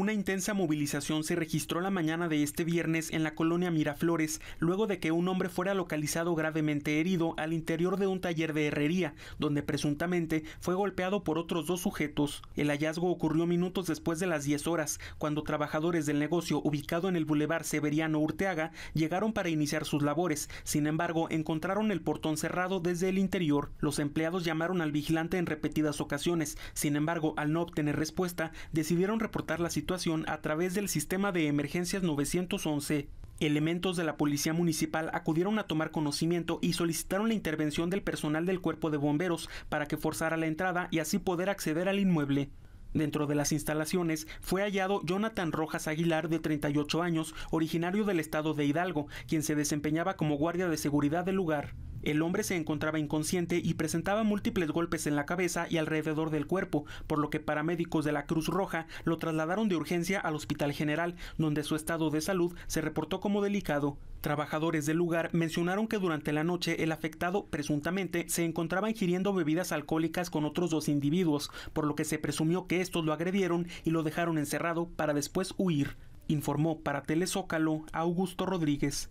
Una intensa movilización se registró la mañana de este viernes en la colonia Miraflores, luego de que un hombre fuera localizado gravemente herido al interior de un taller de herrería, donde presuntamente fue golpeado por otros dos sujetos. El hallazgo ocurrió minutos después de las 10 horas, cuando trabajadores del negocio ubicado en el bulevar Severiano Urteaga llegaron para iniciar sus labores. Sin embargo, encontraron el portón cerrado desde el interior. Los empleados llamaron al vigilante en repetidas ocasiones. Sin embargo, al no obtener respuesta, decidieron reportar la situación a través del sistema de emergencias 911. Elementos de la Policía Municipal acudieron a tomar conocimiento y solicitaron la intervención del personal del cuerpo de bomberos para que forzara la entrada y así poder acceder al inmueble. Dentro de las instalaciones fue hallado Jonathan Rojas Aguilar, de 38 años, originario del estado de Hidalgo, quien se desempeñaba como guardia de seguridad del lugar. El hombre se encontraba inconsciente y presentaba múltiples golpes en la cabeza y alrededor del cuerpo, por lo que paramédicos de la Cruz Roja lo trasladaron de urgencia al Hospital General, donde su estado de salud se reportó como delicado. Trabajadores del lugar mencionaron que durante la noche el afectado, presuntamente, se encontraba ingiriendo bebidas alcohólicas con otros dos individuos, por lo que se presumió que estos lo agredieron y lo dejaron encerrado para después huir, informó para Telezócalo Augusto Rodríguez.